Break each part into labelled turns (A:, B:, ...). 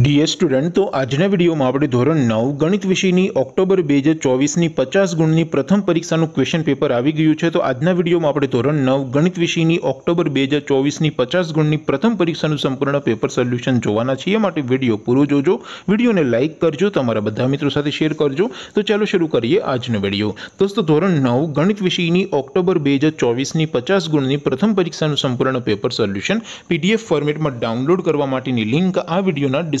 A: DA student તો આજના વિડીયોમાં આપણે ધોરણ નવ ગણિત વિષયની ઓક્ટોબર બે હજાર ચોવીસની પચાસ ગુણની પ્રથમ પરીક્ષાનું ક્વેશ્ચન પેપર આવી ગયું છે તો આજના વિડીયોમાં આપણે ધોરણ નવ ગણિત વિષયની ઓક્ટોબર બે હજાર ચોવીસની પચાસ ગુણની પ્રથમ પરીક્ષાનું સંપૂર્ણ પેપર સોલ્યુશન જોવાના છીએ માટે વિડીયો પૂરો જોજો વિડીયોને લાઇક કરજો તમારા બધા મિત્રો સાથે શેર કરજો તો ચાલો શરૂ કરીએ આજનો વિડીયો દોસ્તો ધોરણ નવ ગણિત વિષયની ઓક્ટોબર બે હજાર ચોવીસની પચાસ ગુણની પ્રથમ પરીક્ષાનું સંપૂર્ણ પેપર સોલ્યુશન પીડીએફ ફોર્મેટમાં ડાઉનલોડ કરવા માટેની લિંક આ વિડીયોના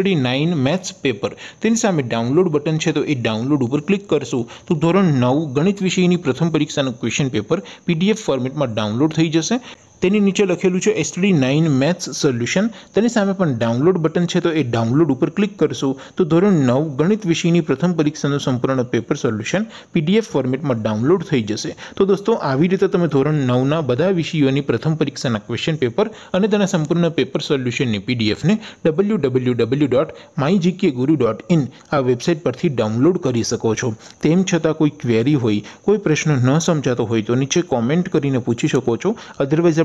A: એસડી નાઇન મેથ્સ પેપર તેની સામે ડાઉનલોડ બટન છે તો એ ડાઉનલોડ ઉપર ક્લિક કરશો તો ધોરણ નવ ગણિત વિષયની પ્રથમ પરીક્ષાનું ક્વેશ્ચન પેપર પીડીએફ ફોર્મેટમાં ડાઉનલોડ થઈ જશે તેની નીચે લખેલું છે એસટીડી નાઇન મેથ્સ સોલ્યુશન તેની સામે પણ ડાઉનલોડ બટન છે તો એ ડાઉનલોડ ઉપર ક્લિક કરશો તો ધોરણ નવ ગણિત વિષયની પ્રથમ પરીક્ષાનું સંપૂર્ણ પેપર સોલ્યુશન પીડીએફ ફોર્મેટમાં ડાઉનલોડ થઈ જશે તો દોસ્તો આવી રીતે તમે ધોરણ નવના બધા વિષયોની પ્રથમ પરીક્ષાના ક્વેશ્ચન પેપર અને તેના સંપૂર્ણ પેપર સોલ્યુશનની પીડીએફને W W W dot my GK guru dot in આ વેબસાઇટ પરથી ડાઉનલોડ કરી શકો છો તેમ છતાં કોઈ ક્વેરી હોય કોઈ પ્રશ્ન ન સમજાતો હોય તો નીચે કોમેન્ટ કરીને પૂછી શકો છો અધરવાઇઝ